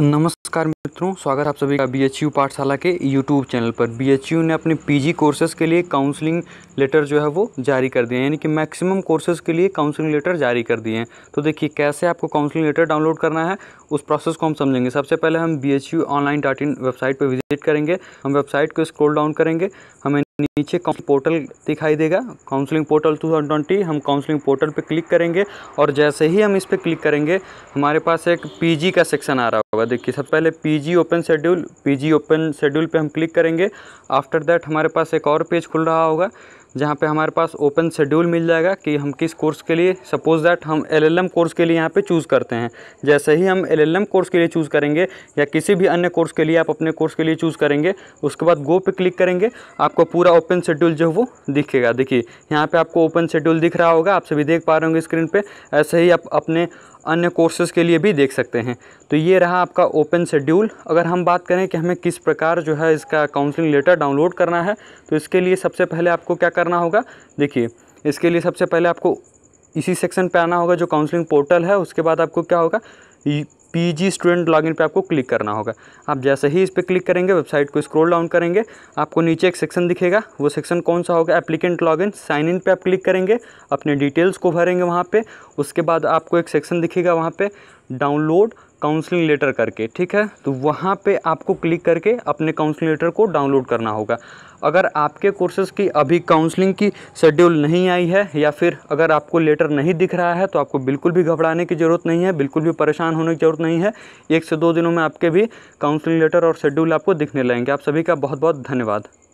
नमस्कार मित्रों स्वागत आप सभी का बी एच यू पाठशाला के यूट्यूब चैनल पर बी एच यू ने अपने पी जी कोर्सेज़ के लिए काउंसलिंग लेटर जो है वो जारी कर दिए हैं यानी कि मैक्सिमम कोर्सेज़ के लिए काउंसलिंग लेटर जारी कर दिए हैं तो देखिए कैसे आपको काउंसलिंग लेटर डाउनलोड करना है उस प्रोसेस को हम समझेंगे सबसे पहले हम B H U online dot in website पर विजिट करेंगे हम वेबसाइट को स्क्रोल डाउन करेंगे हमें नीचे पोर्टल दिखाई देगा काउंसलिंग पोर्टल टू ट्वेंटी हम काउंसलिंग पोर्टल पे क्लिक करेंगे और जैसे ही हम इस पर क्लिक करेंगे हमारे पास एक पीजी का सेक्शन आ रहा होगा देखिए सबसे पहले P PG open schedule PG open schedule पे हम क्लिक करेंगे आफ्टर दैट हमारे पास एक और पेज खुल रहा होगा जहाँ पे हमारे पास ओपन शेड्यूल मिल जाएगा कि हम किस कोर्स के लिए सपोज़ दैट हम एलएलएम कोर्स के लिए यहाँ पे चूज़ करते हैं जैसे ही हम एलएलएम कोर्स के लिए चूज़ करेंगे या किसी भी अन्य कोर्स के लिए आप अपने कोर्स के लिए चूज़ करेंगे उसके बाद गो पे क्लिक करेंगे आपको पूरा ओपन शेड्यूल जो वो दिखेगा देखिए यहाँ पर आपको ओपन शेड्यूल दिख रहा होगा आप सभी देख पा रहे होंगे स्क्रीन पर ऐसे ही आप अपने अन्य कोर्सेज़ के लिए भी देख सकते हैं तो ये रहा आपका ओपन शेड्यूल अगर हम बात करें कि हमें किस प्रकार जो है इसका काउंसलिंग लेटर डाउनलोड करना है तो इसके लिए सबसे पहले आपको क्या करना होगा देखिए इसके लिए सबसे पहले आपको इसी सेक्शन पर आना होगा जो काउंसलिंग पोर्टल है उसके बाद आपको क्या होगा पीजी स्टूडेंट लॉगिन पे आपको क्लिक करना होगा आप जैसे ही इस पर क्लिक करेंगे वेबसाइट को स्क्रॉल डाउन करेंगे आपको नीचे एक सेक्शन दिखेगा वो सेक्शन कौन सा होगा एप्लीकेंट लॉगिन साइन इन पे आप क्लिक करेंगे अपने डिटेल्स को भरेंगे वहाँ पर उसके बाद आपको एक सेक्शन दिखेगा वहाँ पर डाउनलोड काउंसलिंग लेटर करके ठीक है तो वहाँ पे आपको क्लिक करके अपने काउंसलिंग लेटर को डाउनलोड करना होगा अगर आपके कोर्सेज़ की अभी काउंसलिंग की शेड्यूल नहीं आई है या फिर अगर आपको लेटर नहीं दिख रहा है तो आपको बिल्कुल भी घबराने की ज़रूरत नहीं है बिल्कुल भी परेशान होने की ज़रूरत नहीं है एक से दो दिनों में आपके भी काउंसलिंग लेटर और शेड्यूल आपको दिखने लगेंगे आप सभी का बहुत बहुत धन्यवाद